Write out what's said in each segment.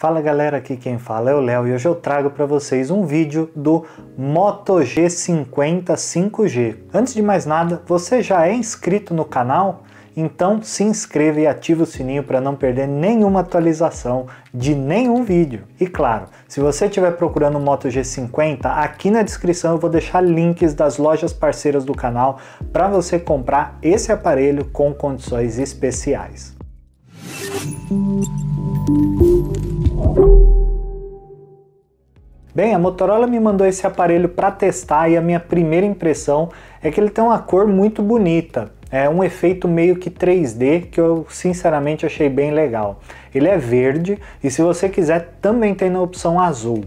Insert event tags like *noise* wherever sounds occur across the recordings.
Fala galera, aqui quem fala é o Léo e hoje eu trago para vocês um vídeo do Moto G50 5G. Antes de mais nada, você já é inscrito no canal? Então se inscreva e ative o sininho para não perder nenhuma atualização de nenhum vídeo. E claro, se você estiver procurando o Moto G50, aqui na descrição eu vou deixar links das lojas parceiras do canal para você comprar esse aparelho com condições especiais. Bem, a Motorola me mandou esse aparelho para testar e a minha primeira impressão é que ele tem uma cor muito bonita. É um efeito meio que 3D que eu sinceramente achei bem legal. Ele é verde e se você quiser também tem na opção azul.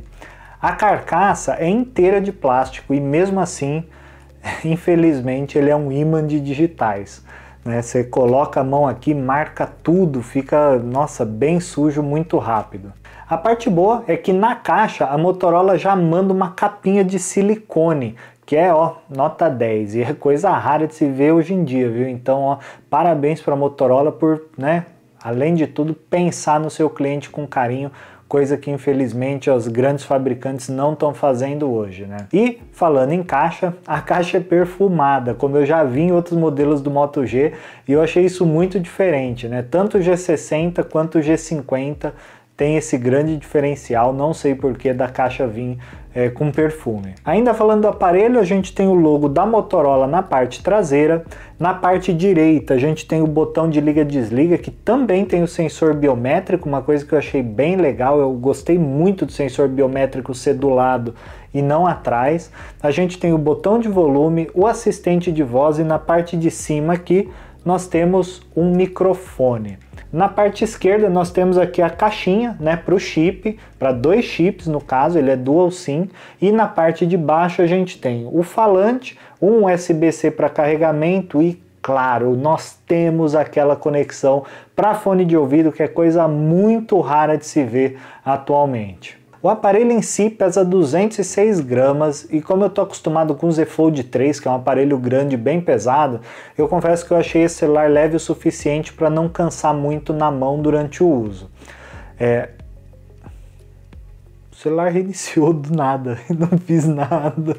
A carcaça é inteira de plástico e mesmo assim, *laughs* infelizmente, ele é um imã de digitais. Né? Você coloca a mão aqui, marca tudo, fica, nossa, bem sujo muito rápido. A parte boa é que na caixa a Motorola já manda uma capinha de silicone, que é ó, nota 10, e é coisa rara de se ver hoje em dia, viu? Então, ó, parabéns para a Motorola por, né, além de tudo, pensar no seu cliente com carinho coisa que infelizmente os grandes fabricantes não estão fazendo hoje, né? E falando em caixa, a caixa é perfumada, como eu já vi em outros modelos do Moto G, e eu achei isso muito diferente, né? Tanto o G60 quanto o G50 tem esse grande diferencial, não sei porquê, da caixa VIN é, eh, com perfume. Ainda falando do aparelho, a gente tem o logo da Motorola na parte traseira. Na parte direita, a gente tem o botão de liga-desliga, que também tem o sensor biométrico, uma coisa que eu achei bem legal. Eu gostei muito do sensor biométrico ser do lado e não atrás. A gente tem o botão de volume, o assistente de voz e na parte de cima aqui nós temos um microfone. Na parte esquerda nós temos aqui a caixinha né, para o chip, para dois chips no caso, ele é dual SIM. E na parte de baixo a gente tem o falante, um USB-C para carregamento e claro, nós temos aquela conexão para fone de ouvido que é coisa muito rara de se ver atualmente. O aparelho em si pesa 206 gramas e como eu estou acostumado com o Z Fold 3, que é um aparelho grande bem pesado, eu confesso que eu achei esse celular leve o suficiente para não cansar muito na mão durante o uso. É... O celular reiniciou do nada, *laughs* não fiz nada.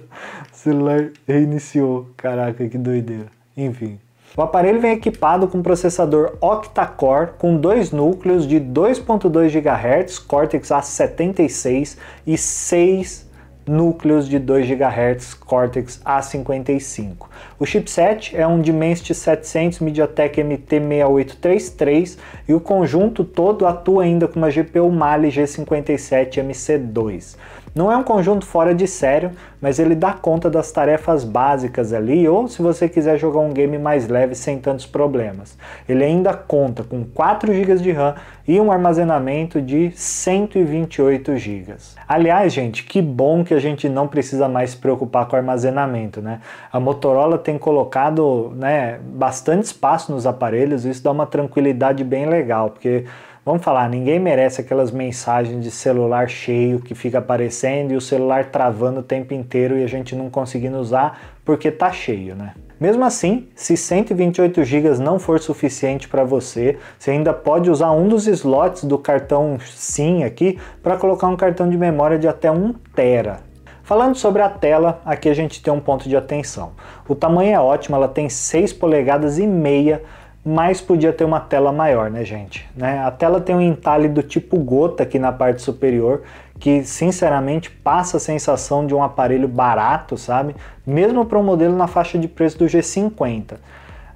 O celular reiniciou, caraca que doideira. Enfim. O aparelho vem equipado com processador octa-core com dois núcleos de 2.2 GHz Cortex A76 e seis núcleos de 2 GHz Cortex A55. O chipset é um Dimensity 700 MediaTek MT6833 e o conjunto todo atua ainda com uma GPU Mali G57 MC2. Não é um conjunto fora de sério, mas ele dá conta das tarefas básicas ali, ou se você quiser jogar um game mais leve sem tantos problemas. Ele ainda conta com 4 GB de RAM e um armazenamento de 128 GB. Aliás, gente, que bom que a gente não precisa mais se preocupar com armazenamento, né? A Motorola tem colocado, né, bastante espaço nos aparelhos, e isso dá uma tranquilidade bem legal, porque Vamos falar, ninguém merece aquelas mensagens de celular cheio que fica aparecendo e o celular travando o tempo inteiro e a gente não conseguindo usar porque tá cheio, né? Mesmo assim, se 128 GB não for suficiente para você, você ainda pode usar um dos slots do cartão SIM aqui para colocar um cartão de memória de até 1 tera. Falando sobre a tela, aqui a gente tem um ponto de atenção. O tamanho é ótimo, ela tem 6 polegadas e meia, mas podia ter uma tela maior, né, gente? Né? A tela tem um entalhe do tipo gota aqui na parte superior, que sinceramente passa a sensação de um aparelho barato, sabe? Mesmo para um modelo na faixa de preço do G50.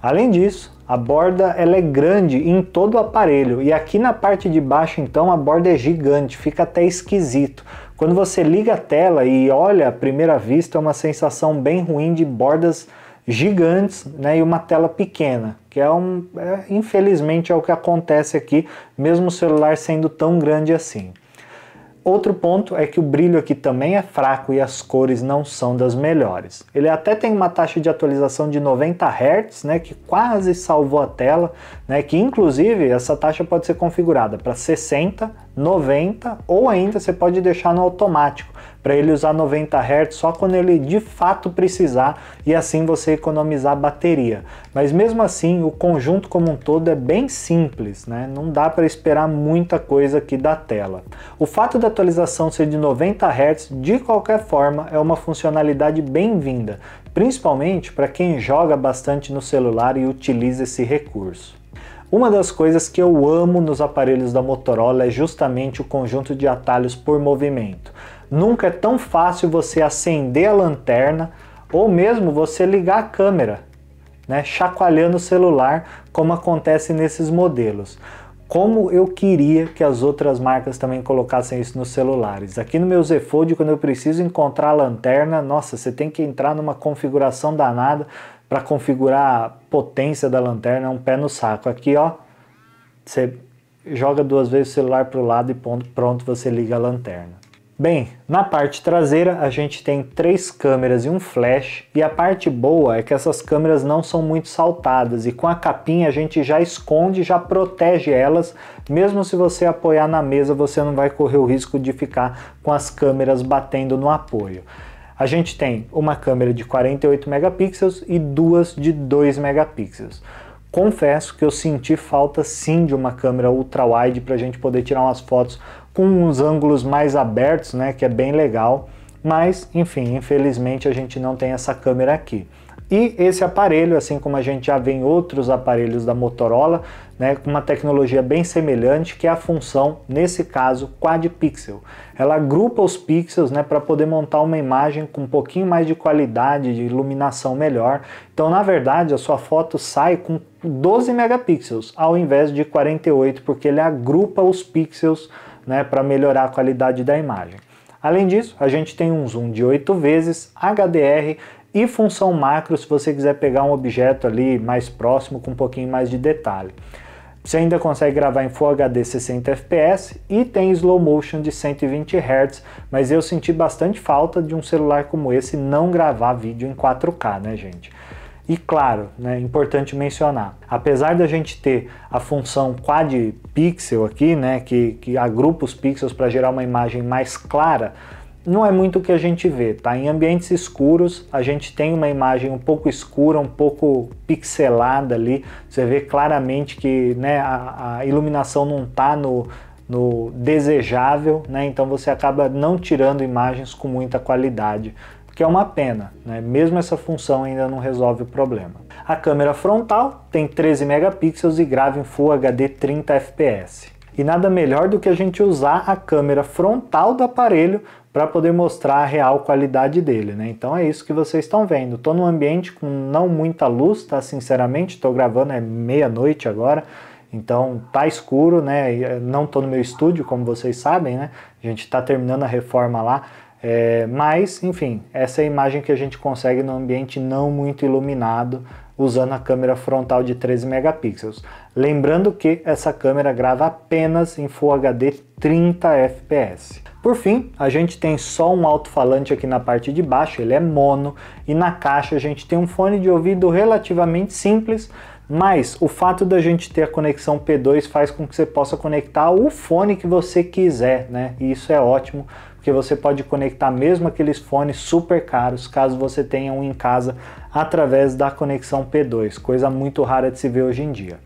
Além disso, a borda ela é grande em todo o aparelho e aqui na parte de baixo então a borda é gigante, fica até esquisito. Quando você liga a tela e olha à primeira vista é uma sensação bem ruim de bordas gigantes né, e uma tela pequena que é um, é, infelizmente é o que acontece aqui, mesmo o celular sendo tão grande assim. Outro ponto é que o brilho aqui também é fraco e as cores não são das melhores. Ele até tem uma taxa de atualização de 90 Hz, né, que quase salvou a tela, né, que inclusive essa taxa pode ser configurada para 60 90 ou ainda você pode deixar no automático para ele usar 90 Hz só quando ele de fato precisar e assim você economizar bateria. Mas mesmo assim, o conjunto como um todo é bem simples, né? Não dá para esperar muita coisa aqui da tela. O fato da atualização ser de 90 Hz de qualquer forma é uma funcionalidade bem-vinda, principalmente para quem joga bastante no celular e utiliza esse recurso. Uma das coisas que eu amo nos aparelhos da Motorola é justamente o conjunto de atalhos por movimento. Nunca é tão fácil você acender a lanterna ou mesmo você ligar a câmera, né, chacoalhando o celular, como acontece nesses modelos. Como eu queria que as outras marcas também colocassem isso nos celulares. Aqui no meu Z Fold, quando eu preciso encontrar a lanterna, nossa, você tem que entrar numa configuração danada para configurar a potência da lanterna, é um pé no saco. Aqui, ó, você joga duas vezes o celular para o lado e pronto, você liga a lanterna. Bem, na parte traseira a gente tem três câmeras e um flash, e a parte boa é que essas câmeras não são muito saltadas, e com a capinha a gente já esconde, já protege elas, mesmo se você apoiar na mesa você não vai correr o risco de ficar com as câmeras batendo no apoio. A gente tem uma câmera de 48 megapixels e duas de 2 megapixels. Confesso que eu senti falta sim de uma câmera ultra-wide para a gente poder tirar umas fotos com uns ângulos mais abertos, né, que é bem legal. Mas, enfim, infelizmente a gente não tem essa câmera aqui. E esse aparelho, assim como a gente já vê em outros aparelhos da Motorola, né, com uma tecnologia bem semelhante, que é a função, nesse caso, Quad Pixel. Ela agrupa os pixels né, para poder montar uma imagem com um pouquinho mais de qualidade, de iluminação melhor. Então, na verdade, a sua foto sai com 12 megapixels ao invés de 48, porque ele agrupa os pixels né, para melhorar a qualidade da imagem. Além disso, a gente tem um zoom de 8 vezes, HDR e função macro se você quiser pegar um objeto ali mais próximo com um pouquinho mais de detalhe. Você ainda consegue gravar em Full HD 60 fps e tem slow motion de 120 Hz, mas eu senti bastante falta de um celular como esse não gravar vídeo em 4K, né, gente? E claro, né, é importante mencionar, apesar da gente ter a função quad pixel aqui, né, que, que agrupa os pixels para gerar uma imagem mais clara, não é muito o que a gente vê, tá? Em ambientes escuros, a gente tem uma imagem um pouco escura, um pouco pixelada ali. Você vê claramente que né, a, a iluminação não está no, no desejável, né? Então você acaba não tirando imagens com muita qualidade, o que é uma pena, né? Mesmo essa função ainda não resolve o problema. A câmera frontal tem 13 megapixels e grava em Full HD 30 fps. E nada melhor do que a gente usar a câmera frontal do aparelho para poder mostrar a real qualidade dele, né? Então é isso que vocês estão vendo. Estou num ambiente com não muita luz, tá? Sinceramente, estou gravando é meia-noite agora, então tá escuro, né? Eh, não estou no meu estúdio, como vocês sabem, né? A gente está terminando a reforma lá, é... mas enfim, essa é a imagem que a gente consegue num ambiente não muito iluminado usando a câmera frontal de 13 megapixels. Lembrando que essa câmera grava apenas em Full HD 30 fps. Por fim, a gente tem só um alto-falante aqui na parte de baixo, ele é mono, e na caixa a gente tem um fone de ouvido relativamente simples, mas o fato da gente ter a conexão P2 faz com que você possa conectar o fone que você quiser, né? E isso é ótimo, porque você pode conectar mesmo aqueles fones super caros, caso você tenha um em casa, através da conexão P2, coisa muito rara de se ver hoje em dia.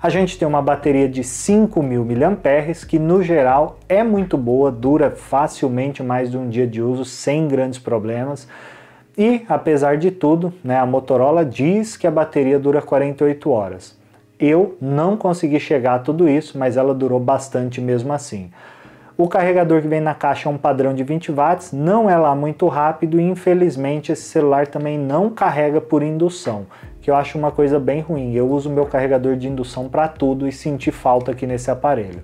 A gente tem uma bateria de 5.000 mAh, que no geral é muito boa, dura facilmente mais de um dia de uso, sem grandes problemas. E, apesar de tudo, né, a Motorola diz que a bateria dura 48 horas. Eu não consegui chegar a tudo isso, mas ela durou bastante mesmo assim. O carregador que vem na caixa é um padrão de 20 watts, não é lá muito rápido e infelizmente esse celular também não carrega por indução, que eu acho uma coisa bem ruim. Eu uso meu carregador de indução para tudo e senti falta aqui nesse aparelho.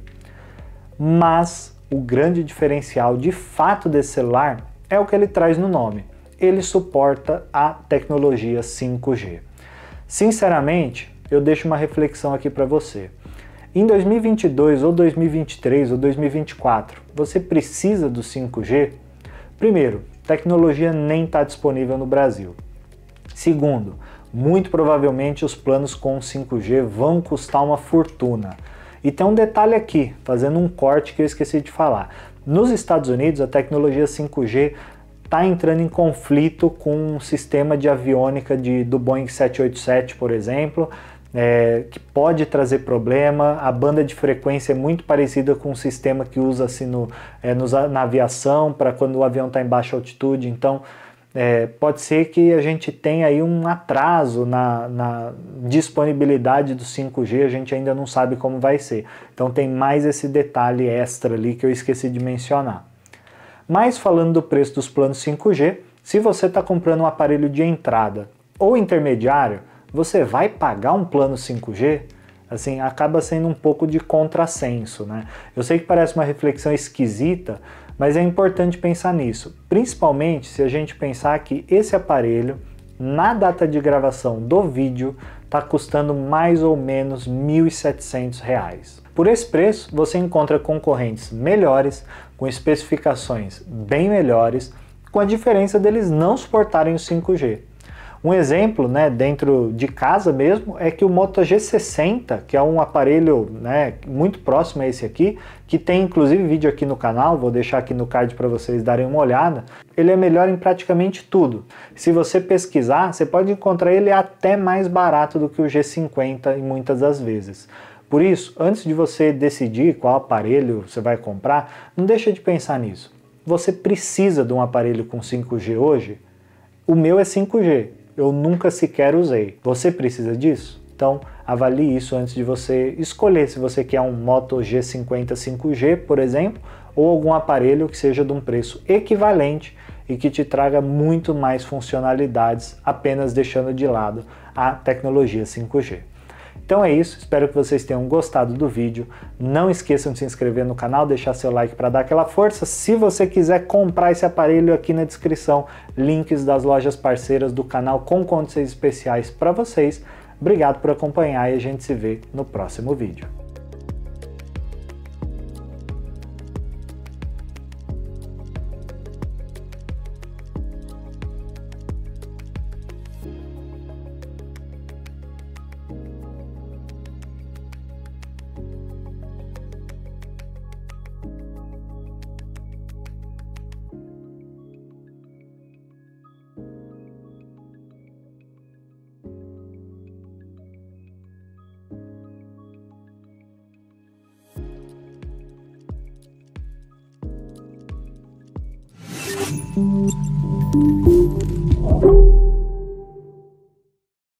Mas o grande diferencial de fato desse celular é o que ele traz no nome. Ele suporta a tecnologia 5G. Sinceramente, eu deixo uma reflexão aqui para você. Em 2022 ou 2023 ou 2024, você precisa do 5G? Primeiro, tecnologia nem está disponível no Brasil. Segundo, muito provavelmente os planos com 5G vão custar uma fortuna. E tem um detalhe aqui, fazendo um corte que eu esqueci de falar. Nos Estados Unidos, a tecnologia 5G está entrando em conflito com um sistema de aviônica de, do Boeing 787, por exemplo, é, que pode trazer problema. A banda de frequência é muito parecida com o um sistema que usa no, é, nos, na aviação para quando o avião está em baixa altitude. Então, é, pode ser que a gente tenha aí um atraso na, na, disponibilidade do 5G, a gente ainda não sabe como vai ser. Então tem mais esse detalhe extra ali que eu esqueci de mencionar. Mas falando do preço dos planos 5G, se você está comprando um aparelho de entrada ou intermediário, você vai pagar um plano 5G? Assim, acaba sendo um pouco de contrassenso, né? Eu sei que parece uma reflexão esquisita, mas é importante pensar nisso, principalmente se a gente pensar que esse aparelho, na data de gravação do vídeo, está custando mais ou menos R$ 1.700. Por esse preço, você encontra concorrentes melhores, com especificações bem melhores, com a diferença deles não suportarem o 5G. Um exemplo, né, dentro de casa mesmo, é que o Moto G60, que é um aparelho né, muito próximo a esse aqui, que tem inclusive vídeo aqui no canal, vou deixar aqui no card para vocês darem uma olhada, ele é melhor em praticamente tudo. Se você pesquisar, você pode encontrar ele até mais barato do que o G50 em muitas das vezes. Por isso, antes de você decidir qual aparelho você vai comprar, não deixa de pensar nisso. Você precisa de um aparelho com 5G hoje? O meu é 5G, eu nunca sequer usei. Você precisa disso? Então, avalie isso antes de você escolher se você quer um Moto G50 5G, por exemplo, ou algum aparelho que seja de um preço equivalente e que te traga muito mais funcionalidades, apenas deixando de lado a tecnologia 5G. Então é isso, espero que vocês tenham gostado do vídeo. Não esqueçam de se inscrever no canal, deixar seu like para dar aquela força. Se você quiser comprar esse aparelho aqui na descrição, links das lojas parceiras do canal com condições especiais para vocês. Obrigado por acompanhar e a gente se vê no próximo vídeo. Música